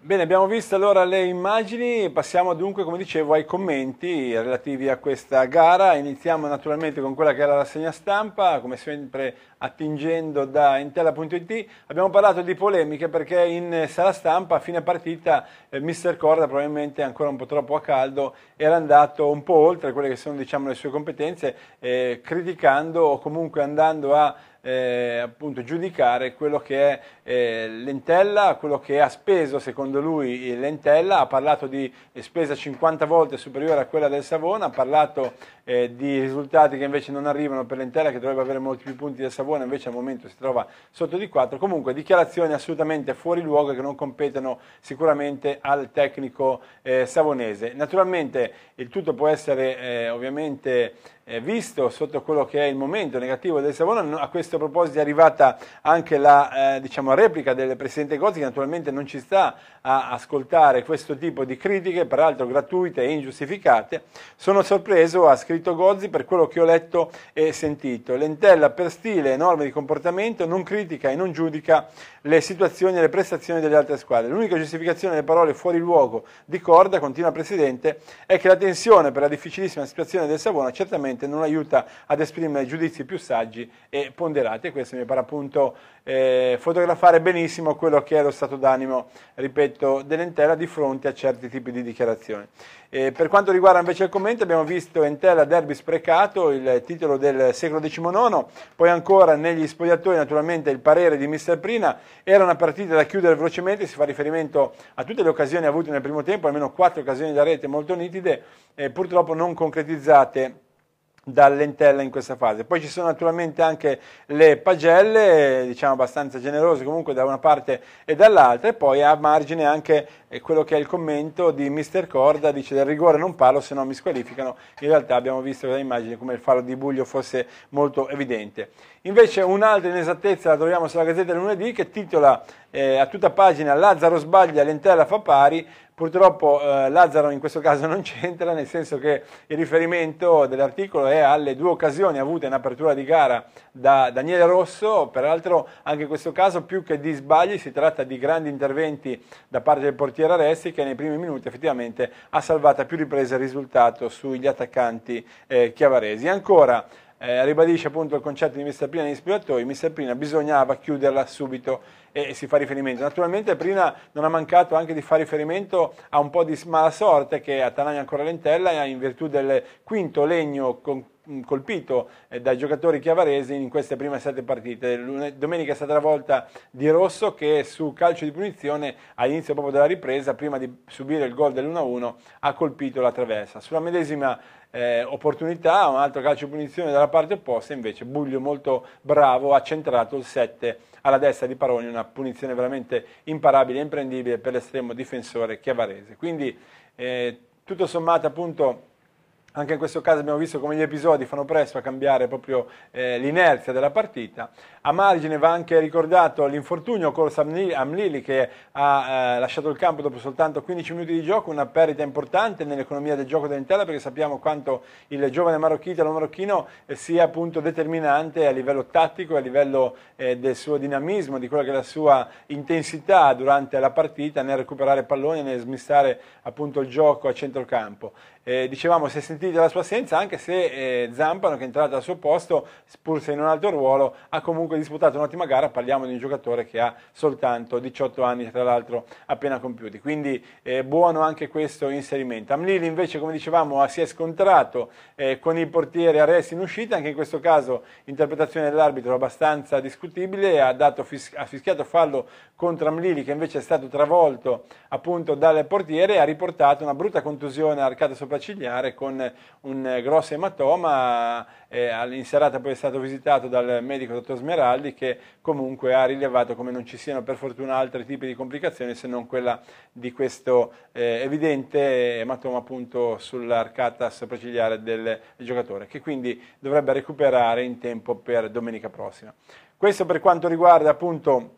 Bene, abbiamo visto allora le immagini, passiamo dunque, come dicevo, ai commenti relativi a questa gara. Iniziamo naturalmente con quella che era la segna stampa, come sempre attingendo da intella.it. Abbiamo parlato di polemiche perché in sala stampa a fine partita eh, Mister Corda probabilmente ancora un po' troppo a caldo era andato un po' oltre quelle che sono diciamo, le sue competenze, eh, criticando o comunque andando a eh, appunto giudicare quello che è eh, Lentella, quello che ha speso secondo lui Lentella, ha parlato di spesa 50 volte superiore a quella del Savona, ha parlato eh, di risultati che invece non arrivano per Lentella che dovrebbe avere molti più punti del Savona, invece al momento si trova sotto di 4, comunque dichiarazioni assolutamente fuori luogo che non competono sicuramente al tecnico eh, savonese. Naturalmente il tutto può essere eh, ovviamente eh, visto sotto quello che è il momento negativo del Savona. A questo proposito è arrivata anche la eh, diciamo, replica del Presidente Gozzi che naturalmente non ci sta a ascoltare questo tipo di critiche, peraltro gratuite e ingiustificate. Sono sorpreso, ha scritto Gozzi, per quello che ho letto e sentito. Lentella per stile e norme di comportamento non critica e non giudica le situazioni e le prestazioni delle altre squadre. L'unica giustificazione delle parole fuori luogo di corda, continua il Presidente, è che la tensione per la difficilissima situazione del Savona certamente sicuramente non aiuta ad esprimere giudizi più saggi e ponderati. E questo mi pare appunto eh, fotografare benissimo quello che è lo stato d'animo, ripeto, dell'Entella di fronte a certi tipi di dichiarazioni. Eh, per quanto riguarda invece il commento, abbiamo visto Entella derby sprecato, il titolo del secolo XIX, poi ancora negli spogliatoi naturalmente il parere di Mister Prina, era una partita da chiudere velocemente, si fa riferimento a tutte le occasioni avute nel primo tempo, almeno quattro occasioni da rete molto nitide, eh, purtroppo non concretizzate dal lentella in questa fase. Poi ci sono naturalmente anche le pagelle, diciamo abbastanza generose comunque da una parte e dall'altra, e poi a margine anche è quello che è il commento di Mister Corda, dice del rigore non parlo se non mi squalificano, in realtà abbiamo visto dalle immagini come il faro di Buglio fosse molto evidente. Invece un'altra inesattezza la troviamo sulla Gazzetta del lunedì che titola eh, a tutta pagina Lazzaro sbaglia, l'entella fa pari, purtroppo eh, Lazzaro in questo caso non c'entra, nel senso che il riferimento dell'articolo è alle due occasioni avute in apertura di gara da Daniele Rosso, peraltro anche in questo caso più che di sbagli si tratta di grandi interventi da parte del portiere portiere che nei primi minuti effettivamente ha salvato a più riprese il risultato sugli attaccanti eh, chiavaresi. Ancora eh, ribadisce appunto il concetto di Mr. Prina negli spogliatoi, Mr. Prina bisognava chiuderla subito e si fa riferimento. Naturalmente prima non ha mancato anche di fare riferimento a un po' di mala sorte che Atalanta ancora Lentella in virtù del quinto legno con colpito eh, dai giocatori chiavaresi in queste prime sette partite. Domenica è stata la volta di Rosso che su calcio di punizione all'inizio proprio della ripresa, prima di subire il gol dell'1-1, ha colpito la traversa. Sulla medesima eh, opportunità, un altro calcio di punizione dalla parte opposta, invece Buglio molto bravo ha centrato il 7 alla destra di Paroni, una punizione veramente imparabile e imprendibile per l'estremo difensore Chiavarese. Quindi eh, tutto sommato appunto anche in questo caso abbiamo visto come gli episodi fanno presto a cambiare proprio eh, l'inerzia della partita. A margine va anche ricordato l'infortunio corso Amlili che ha eh, lasciato il campo dopo soltanto 15 minuti di gioco, una perdita importante nell'economia del gioco dell'Intella perché sappiamo quanto il giovane marocchitalo marocchino eh, sia appunto determinante a livello tattico, a livello eh, del suo dinamismo, di quella che è la sua intensità durante la partita nel recuperare palloni, nel smistare appunto il gioco a centrocampo. Eh, dicevamo si è sentito tutti della sua assenza, anche se eh, Zampano, che è entrato al suo posto, pur se in un altro ruolo, ha comunque disputato un'ottima gara. Parliamo di un giocatore che ha soltanto 18 anni, tra l'altro appena compiuti. Quindi eh, buono anche questo inserimento. Amlili invece, come dicevamo, ah, si è scontrato eh, con il portiere Arresti in uscita, anche in questo caso interpretazione dell'arbitro abbastanza discutibile, ha, dato, ha fischiato fallo contro Amlili che invece è stato travolto appunto dal portiere e ha riportato una brutta contusione arcata sopraccigliare con un eh, grosso ematoma eh, in serata poi è stato visitato dal medico dottor Smeraldi che comunque ha rilevato come non ci siano per fortuna altri tipi di complicazioni se non quella di questo eh, evidente ematoma appunto sull'arcata sopraccigliare del, del giocatore che quindi dovrebbe recuperare in tempo per domenica prossima. Questo per quanto riguarda appunto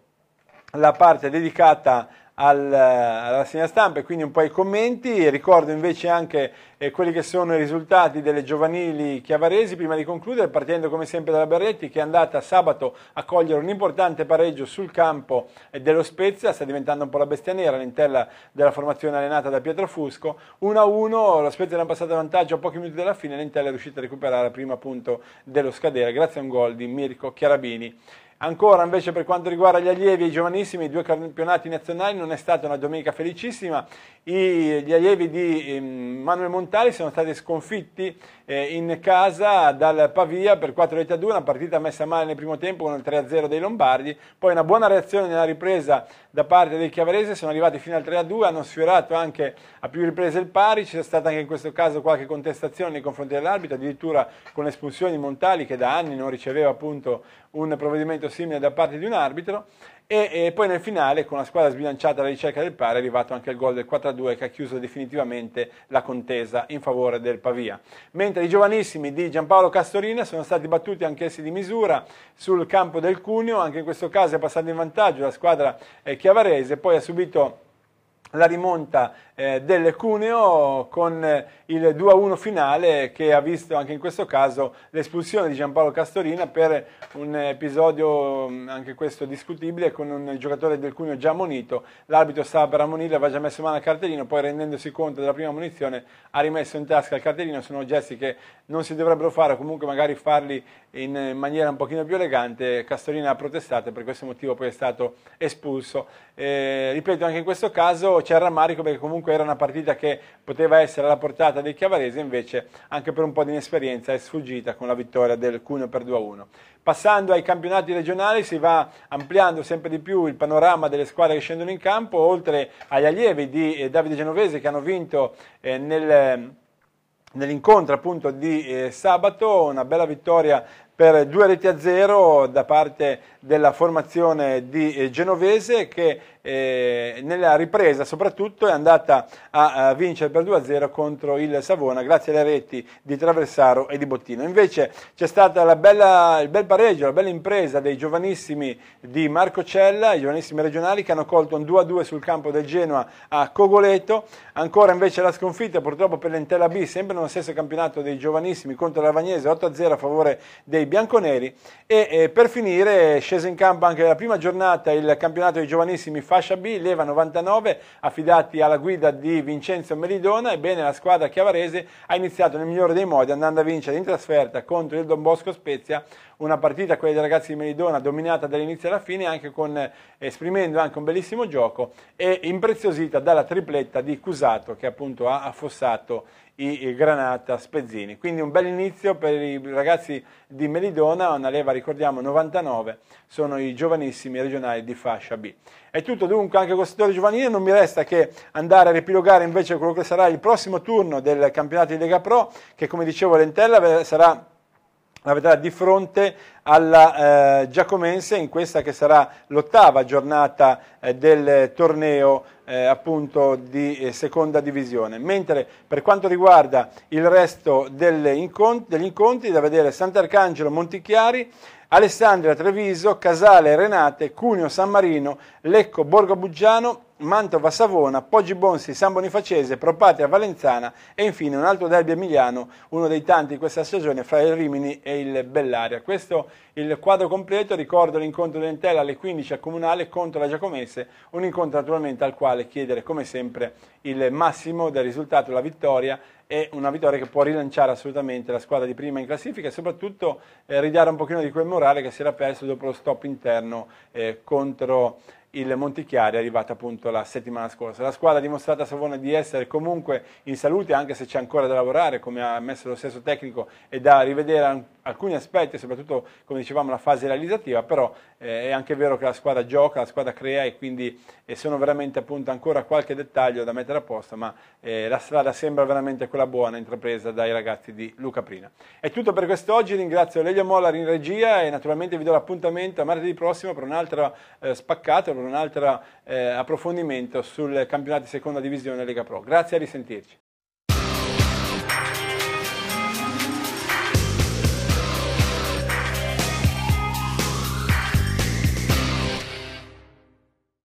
la parte dedicata alla segna stampa e quindi un po' i commenti. Ricordo invece anche eh, quelli che sono i risultati delle giovanili chiavaresi prima di concludere, partendo come sempre dalla Berretti che è andata sabato a cogliere un importante pareggio sul campo eh, dello Spezia, sta diventando un po' la bestia nera all'interno della formazione allenata da Pietro Fusco. 1-1, lo Spezia era passato a vantaggio a pochi minuti dalla fine, l'Intel è riuscita a recuperare prima appunto dello scadere grazie a un gol di Mirko Chiarabini. Ancora invece per quanto riguarda gli allievi e i giovanissimi, i due campionati nazionali non è stata una domenica felicissima, I, gli allievi di ehm, Manuel Montali sono stati sconfitti eh, in casa dal Pavia per 4 reti a 2, una partita messa male nel primo tempo con il 3-0 dei Lombardi, poi una buona reazione nella ripresa da parte del Chiavarese, sono arrivati fino al 3-2, hanno sfiorato anche a più riprese il pari, c'è stata anche in questo caso qualche contestazione nei confronti dell'arbitro, addirittura con l'espulsione di Montali che da anni non riceveva appunto un provvedimento simile da parte di un arbitro e, e, poi nel finale, con la squadra sbilanciata alla ricerca del pari, è arrivato anche il gol del 4-2 che ha chiuso definitivamente la contesa in favore del Pavia. Mentre i giovanissimi di Giampaolo Castorina sono stati battuti anch'essi di misura sul campo del Cuneo, anche in questo caso è passato in vantaggio la squadra eh, chiavarese, poi ha subito la rimonta eh, del Cuneo con il 2-1 finale che ha visto anche in questo caso l'espulsione di Giampaolo Castorina per un episodio mm, anche questo discutibile con un giocatore del Cuneo già ammonito, l'arbitro stava per ammonirlo, aveva già messo mano al cartellino, poi rendendosi conto della prima munizione ha rimesso in tasca il cartellino, sono gesti che non si dovrebbero fare o comunque magari farli in maniera un pochino più elegante, Castorina ha protestato e per questo motivo poi è stato espulso. Eh, ripeto anche in questo caso c'è il rammarico perché comunque era una partita che poteva essere alla portata dei Chiavarese, invece anche per un po' di inesperienza è sfuggita con la vittoria del Cuneo per 2-1. Passando ai campionati regionali si va ampliando sempre di più il panorama delle squadre che scendono in campo, oltre agli allievi di eh, Davide Genovese che hanno vinto eh, nel nell'incontro appunto di eh, sabato, una bella vittoria per due reti a zero da parte della formazione di eh, Genovese che eh, nella ripresa soprattutto è andata a, a vincere per 2-0 contro il Savona grazie alle reti di Traversaro e di Bottino. Invece c'è stato il bel pareggio, la bella impresa dei giovanissimi di Marco Cella, i giovanissimi regionali che hanno colto un 2-2 sul campo del Genoa a Cogoleto, ancora invece la sconfitta purtroppo per l'Entella B, sempre nello stesso campionato dei giovanissimi contro l'Avagnese Vagnese 8-0 a favore dei bianconeri e eh, per finire è sceso in campo anche la prima giornata il campionato dei giovanissimi fascia B, Leva 99, affidati alla guida di Vincenzo Meridona, ebbene la squadra chiavarese ha iniziato nel migliore dei modi andando a vincere in trasferta contro il Don Bosco Spezia, una partita, quella dei ragazzi di Meridona, dominata dall'inizio alla fine, anche con, esprimendo anche un bellissimo gioco e impreziosita dalla tripletta di Cusato che appunto ha affossato i Granata Spezzini. Quindi un bel inizio per i ragazzi di Melidona, una leva ricordiamo 99, sono i giovanissimi regionali di fascia B. È tutto dunque anche con il settore giovanile, non mi resta che andare a ripilogare invece quello che sarà il prossimo turno del campionato di Lega Pro, che come dicevo l'Entella eh, sarà la vedrà di fronte alla eh, Giacomense in questa che sarà l'ottava giornata eh, del torneo eh, appunto di eh, seconda divisione. Mentre per quanto riguarda il resto incont degli incontri, da vedere Sant'Arcangelo Montichiari, Alessandria Treviso, Casale Renate, Cuneo San Marino, Lecco Borgo Buggiano Mantova Savona, Poggi Bonsi, San Bonifacese, Propatria Valenzana e infine un altro derby a Migliano, uno dei tanti questa stagione fra il Rimini e il Bellaria. Questo è il quadro completo, ricordo l'incontro di Entella alle 15 a Comunale contro la Giacomesse, un incontro naturalmente al quale chiedere come sempre il massimo del risultato, la vittoria è una vittoria che può rilanciare assolutamente la squadra di prima in classifica e soprattutto eh, ridare un pochino di quel morale che si era perso dopo lo stop interno eh, contro il Montichiari è arrivato appunto la settimana scorsa. La squadra ha dimostrato a Savona di essere comunque in salute, anche se c'è ancora da lavorare, come ha messo lo stesso tecnico, e da rivedere alcuni aspetti, soprattutto come dicevamo la fase realizzativa, però eh, è anche vero che la squadra gioca, la squadra crea e quindi e eh, sono veramente appunto ancora qualche dettaglio da mettere a posto, ma eh, la strada sembra veramente quella buona intrapresa dai ragazzi di Luca Prina. È tutto per quest'oggi, ringrazio Lelia Mollari in regia e naturalmente vi do l'appuntamento a martedì prossimo per un'altra eh, spaccata, un altro eh, approfondimento sul campionato di seconda divisione Lega Pro. Grazie e risentirci.